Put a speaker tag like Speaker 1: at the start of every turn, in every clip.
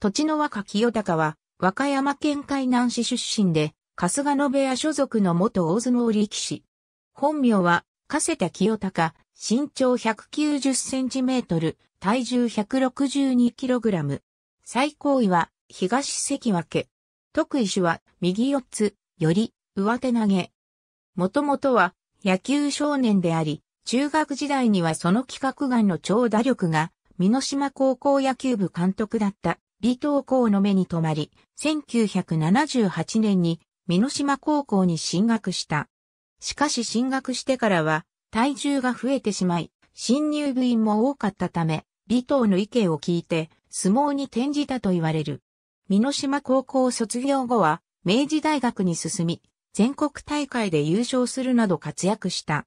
Speaker 1: 土地の若清高は、和歌山県海南市出身で、春日野部屋所属の元大相撲力士。本名は、加瀬田清高、身長190センチメートル、体重162キログラム。最高位は、東関脇。特異種は、右四つ、より、上手投げ。もともとは、野球少年であり、中学時代にはその企画外の長打力が、美濃島高校野球部監督だった李東光の目に留まり、1978年に美濃島高校に進学した。しかし進学してからは体重が増えてしまい、新入部員も多かったため、李東の意見を聞いて相撲に転じたと言われる。美濃島高校卒業後は明治大学に進み、全国大会で優勝するなど活躍した。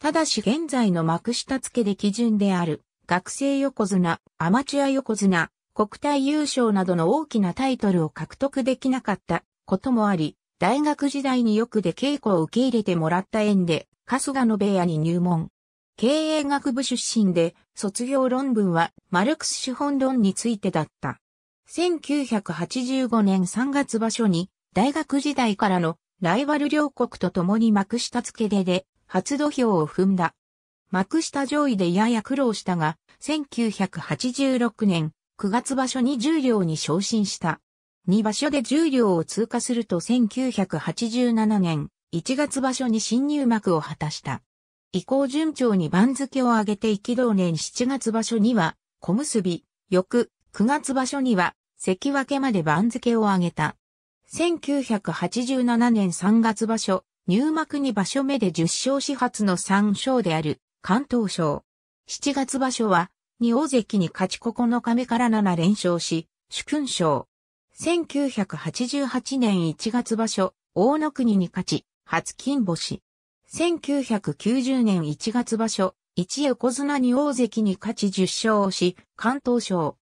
Speaker 1: ただし現在の幕下付けで基準である学生横綱、アマチュア横綱、国体優勝などの大きなタイトルを獲得できなかったこともあり、大学時代によくで稽古を受け入れてもらった縁で、春日野部屋に入門。経営学部出身で、卒業論文はマルクス資本論についてだった。1985年3月場所に、大学時代からのライバル両国と共に幕下付け出で、初土俵を踏んだ。幕下上位でやや苦労したが、1986年、9月場所に10両に昇進した。2場所で10両を通過すると1987年1月場所に新入幕を果たした。以降順調に番付を上げて一同年7月場所には小結、翌9月場所には関脇まで番付を上げた。1987年3月場所、入幕2場所目で10勝始発の3勝である関東賞。7月場所はに大関に勝ち9日目から7連勝し、主勲賞。1988年1月場所、大野国に勝ち、初金星。1990年1月場所、一横綱に大関に勝ち10勝をし、関東賞。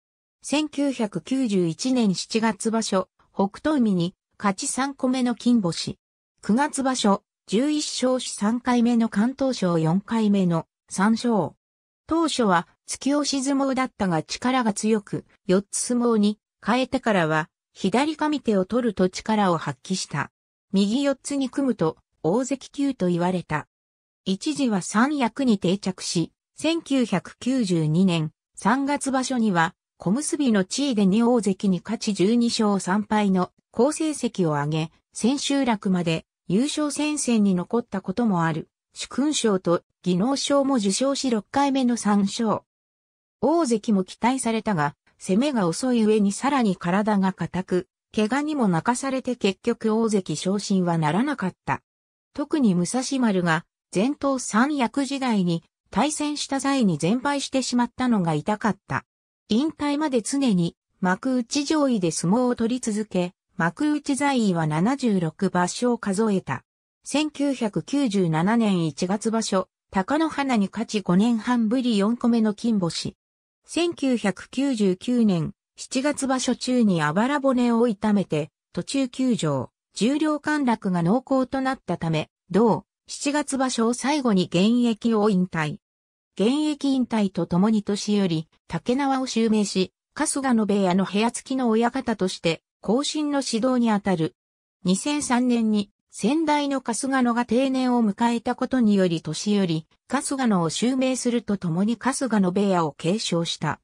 Speaker 1: 1991年7月場所、北東海に勝ち3個目の金星。9月場所、11勝し3回目の関東賞4回目の3勝。当初は突き押し相撲だったが力が強く、四つ相撲に変えてからは、左上手を取ると力を発揮した。右四つに組むと、大関級と言われた。一時は三役に定着し、1992年3月場所には、小結の地位で二大関に勝ち12勝3敗の好成績を挙げ、千秋楽まで優勝戦線に残ったこともある。主勲賞と技能賞も受賞し6回目の3勝。大関も期待されたが、攻めが遅い上にさらに体が硬く、怪我にも泣かされて結局大関昇進はならなかった。特に武蔵丸が前頭三役時代に対戦した際に全敗してしまったのが痛かった。引退まで常に幕内上位で相撲を取り続け、幕内在位は76場所を数えた。1997年1月場所、高野花に勝ち5年半ぶり4個目の金星。1999年7月場所中にあばら骨を痛めて、途中休場、重量陥落が濃厚となったため、同7月場所を最後に現役を引退。現役引退とともに年より、竹縄を襲名し、春日の部屋の部屋付きの親方として、後進の指導にあたる。2003年に先代の春日野が定年を迎えたことにより年寄り、春日野を襲名するとともに春日野部屋を継承した。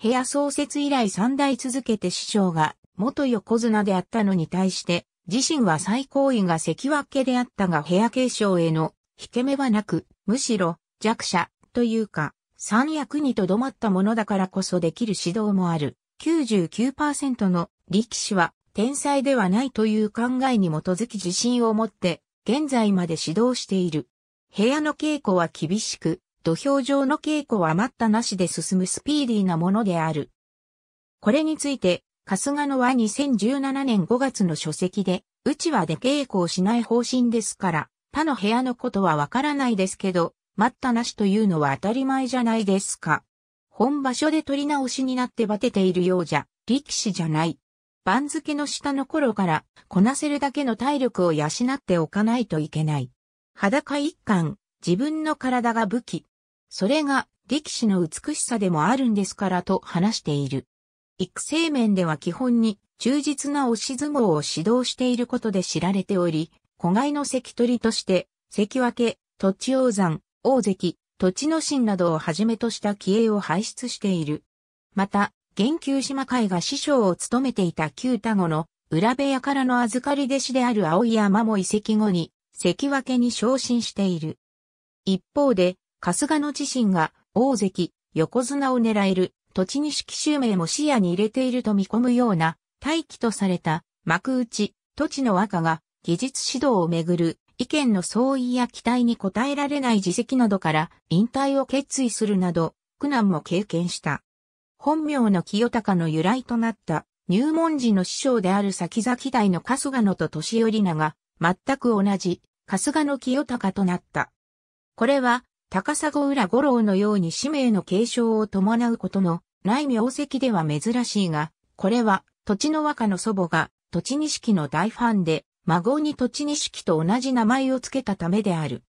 Speaker 1: 部屋創設以来三代続けて師匠が元横綱であったのに対して、自身は最高位が関脇であったが部屋継承への引け目はなく、むしろ弱者というか、三役にとどまったものだからこそできる指導もある。99%の力士は天才ではないという考えに基づき自信を持って、現在まで指導している。部屋の稽古は厳しく、土俵上の稽古は待ったなしで進むスピーディーなものである。これについて、春日野は2017年5月の書籍で、うちはで稽古をしない方針ですから、他の部屋のことはわからないですけど、待ったなしというのは当たり前じゃないですか。本場所で取り直しになってバテているようじゃ、力士じゃない。番付の下の頃からこなせるだけの体力を養っておかないといけない。裸一貫、自分の体が武器。それが力士の美しさでもあるんですからと話している。育成面では基本に忠実な押し相撲を指導していることで知られており、子外の関取として、関脇、土地王山、大関、土地の神などをはじめとした気鋭を輩出している。また、研旧島会が師匠を務めていた旧田後の裏部屋からの預かり弟子である青山も移籍後に関脇に昇進している。一方で、春日野自身が大関、横綱を狙える栃西紀州名も視野に入れていると見込むような大気とされた幕内、土地の歌が技術指導をめぐる意見の相違や期待に応えられない自責などから引退を決意するなど苦難も経験した。本名の清高の由来となった入門時の師匠である先々代の春日野と年寄名が全く同じ春日野清高となった。これは高砂浦五郎のように氏名の継承を伴うことのない名跡では珍しいが、これは土地の若の祖母が土地錦の大ファンで孫に土地錦と同じ名前を付けたためである。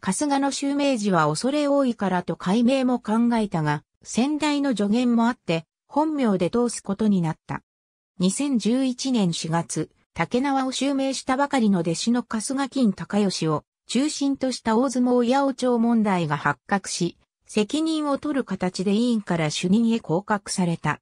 Speaker 1: 春日の襲名時は恐れ多いからと解明も考えたが、先代の助言もあって、本名で通すことになった。2011年4月、竹縄を襲名したばかりの弟子の春日金隆義を中心とした大相撲八百朝問題が発覚し、責任を取る形で委員から主任へ降格された。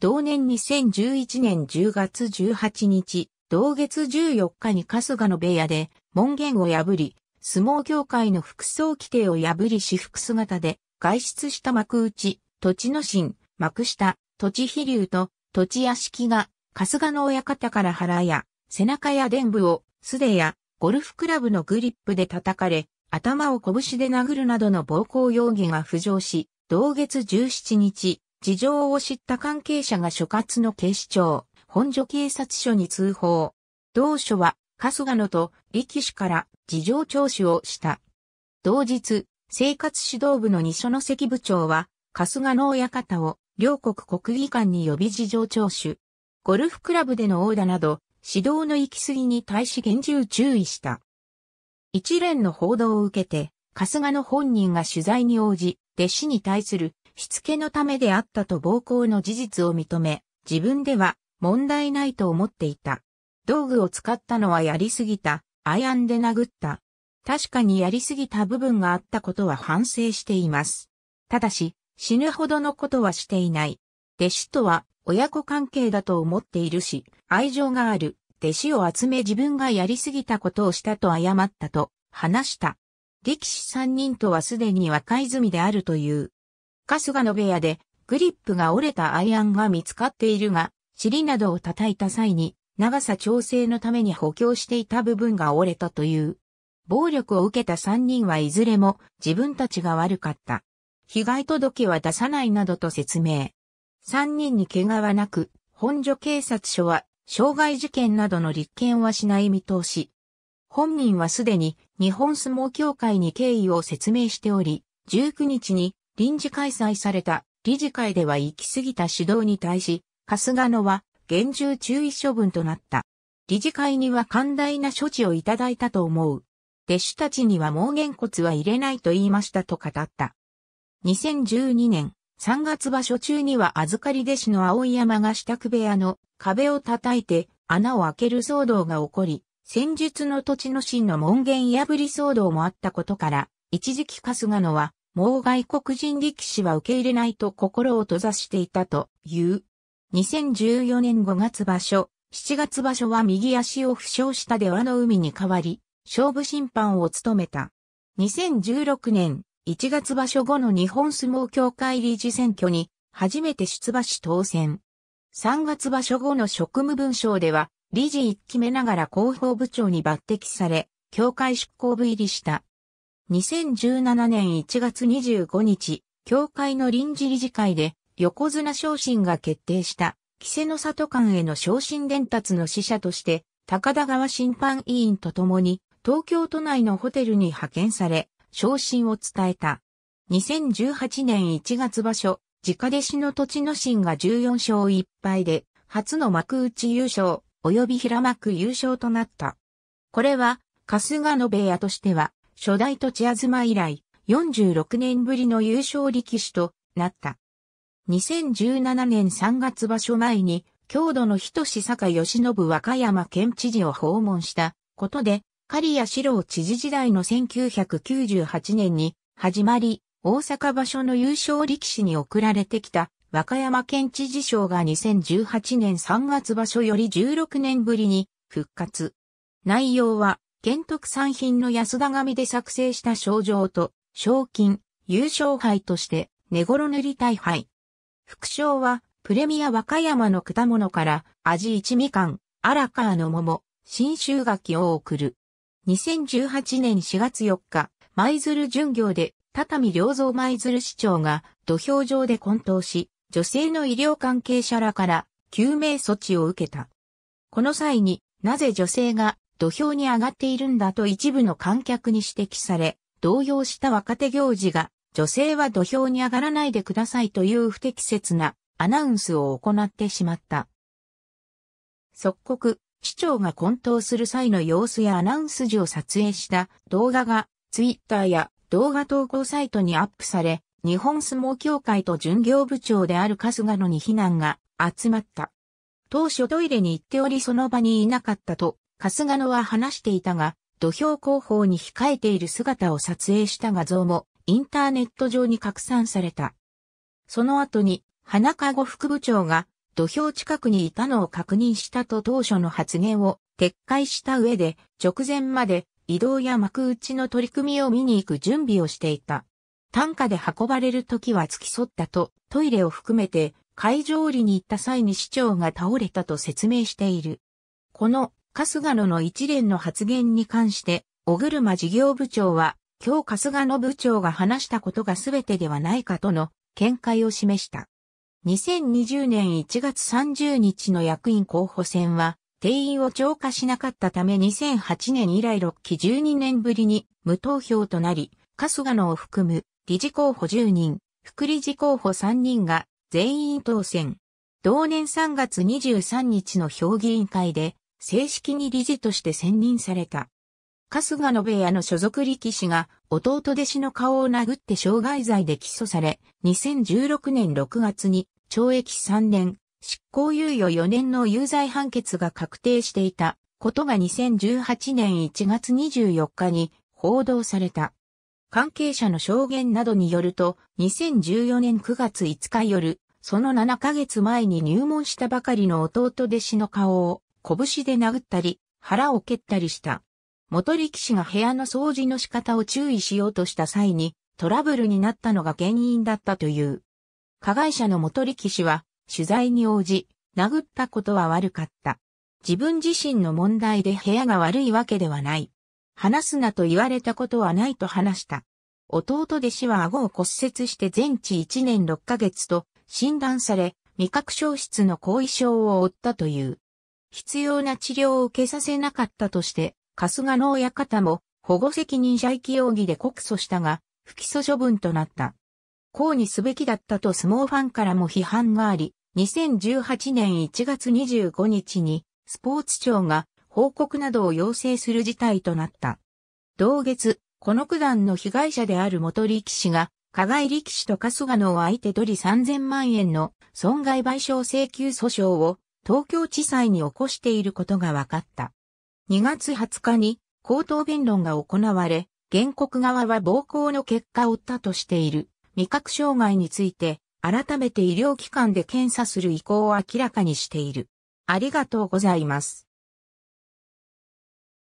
Speaker 1: 同年2011年10月18日、同月14日に春日の部屋で門限を破り、相撲協会の服装規定を破り私服姿で外出した幕内、土地の神、幕下、土地飛竜と、土地屋敷が、春日の親方から腹や、背中や伝部を、素手や、ゴルフクラブのグリップで叩かれ、頭を拳で殴るなどの暴行容疑が浮上し、同月17日、事情を知った関係者が所轄の警視庁、本所警察署に通報。同署は、春日野と力士から事情聴取をした。同日、生活指導部の二所の関部長は、春日の親方を両国国技館に呼び事情聴取。ゴルフクラブでの殴打など、指導の行き過ぎに対し厳重注意した。一連の報道を受けて、春日の本人が取材に応じ、弟子に対するしつけのためであったと暴行の事実を認め、自分では問題ないと思っていた。道具を使ったのはやりすぎた、アイアンで殴った、確かにやりすぎた部分があったことは反省しています。ただし、死ぬほどのことはしていない。弟子とは親子関係だと思っているし、愛情がある。弟子を集め自分がやりすぎたことをしたと謝ったと話した。力士三人とはすでに若みであるという。春日の部屋でグリップが折れたアイアンが見つかっているが、尻などを叩いた際に長さ調整のために補強していた部分が折れたという。暴力を受けた3人はいずれも自分たちが悪かった。被害届は出さないなどと説明。3人に怪我はなく、本所警察署は傷害事件などの立件はしない見通し。本人はすでに日本相撲協会に経緯を説明しており、19日に臨時開催された理事会では行き過ぎた指導に対し、春日野は厳重注意処分となった。理事会には寛大な処置をいただいたと思う。弟子たちには盲言骨は入れないと言いましたと語った。2012年3月場所中には預かり弟子の青山が支度部屋の壁を叩いて穴を開ける騒動が起こり、戦術の土地の真の門限破り騒動もあったことから、一時期春日野は、もう外国人力士は受け入れないと心を閉ざしていたという。2014年5月場所、7月場所は右足を負傷した出羽の海に変わり、勝負審判を務めた。2016年1月場所後の日本相撲協会理事選挙に初めて出馬し当選。3月場所後の職務文章では理事一期目ながら広報部長に抜擢され、協会執行部入りした。2017年1月25日、協会の臨時理事会で横綱昇進が決定した稀勢の里間への昇進伝達の使者として、高田川審判委員と共に東京都内のホテルに派遣され、昇進を伝えた。2018年1月場所、直弟子の栃野心が14勝1敗で、初の幕内優勝、及び平幕優勝となった。これは、春日野部屋としては、初代土地東以来、46年ぶりの優勝力士となった。2017年3月場所前に、郷土の人志坂義信和歌山県知事を訪問したことで、刈谷史郎知事時代の1998年に始まり、大阪場所の優勝力士に送られてきた和歌山県知事賞が2018年3月場所より16年ぶりに復活。内容は、県特産品の安田紙で作成した賞状と、賞金、優勝杯として、寝頃塗り大杯。副賞は、プレミア和歌山の果物から、味一味感、荒川の桃、新州柿を贈る。2018年4月4日、舞鶴巡業で、畳良造舞鶴市長が土俵上で混沌し、女性の医療関係者らから救命措置を受けた。この際になぜ女性が土俵に上がっているんだと一部の観客に指摘され、動揺した若手行事が女性は土俵に上がらないでくださいという不適切なアナウンスを行ってしまった。即刻、市長が混沌する際の様子やアナウンス時を撮影した動画がツイッターや動画投稿サイトにアップされ、日本相撲協会と巡業部長である春日野に非難が集まった。当初トイレに行っておりその場にいなかったと、春日野は話していたが、土俵後方に控えている姿を撮影した画像もインターネット上に拡散された。その後に、花籠副部長が土俵近くにいたのを確認したと当初の発言を撤回した上で、直前まで移動や幕内の取り組みを見に行く準備をしていた。担架で運ばれる時は付き添ったと、トイレを含めて会場売りに行った際に市長が倒れたと説明している。この春日野の一連の発言に関して、小車事業部長は、今日春日野部長が話したことが全てではないかとの見解を示した。2020年1月30日の役員候補選は、定員を超過しなかったため2008年以来6期12年ぶりに無投票となり、春日野を含む理事候補10人、副理事候補3人が全員当選。同年3月23日の評議員会で正式に理事として選任された。春日野部屋の所属力士が弟弟子の顔を殴って傷害罪で起訴され、2016年6月に懲役3年、執行猶予4年の有罪判決が確定していたことが2018年1月24日に報道された。関係者の証言などによると、2014年9月5日夜、その7ヶ月前に入門したばかりの弟弟子の顔を拳で殴ったり、腹を蹴ったりした。元力士が部屋の掃除の仕方を注意しようとした際にトラブルになったのが原因だったという。加害者の元力士は、取材に応じ、殴ったことは悪かった。自分自身の問題で部屋が悪いわけではない。話すなと言われたことはないと話した。弟弟子は顎を骨折して全治1年6ヶ月と診断され、味覚消失の後遺症を負ったという。必要な治療を受けさせなかったとして、春日の親方も保護責任者遺棄容疑で告訴したが、不起訴処分となった。抗にすべきだったと相撲ファンからも批判があり、2018年1月25日にスポーツ庁が報告などを要請する事態となった。同月、この九段の被害者である元力士が、加害力士と春日野を相手取り3000万円の損害賠償請求訴訟を東京地裁に起こしていることが分かった。2月20日に口頭弁論が行われ、原告側は暴行の結果を負ったとしている。味覚障害について、改めて医療機関で検査する意向を明らかにしている。ありがとうございます。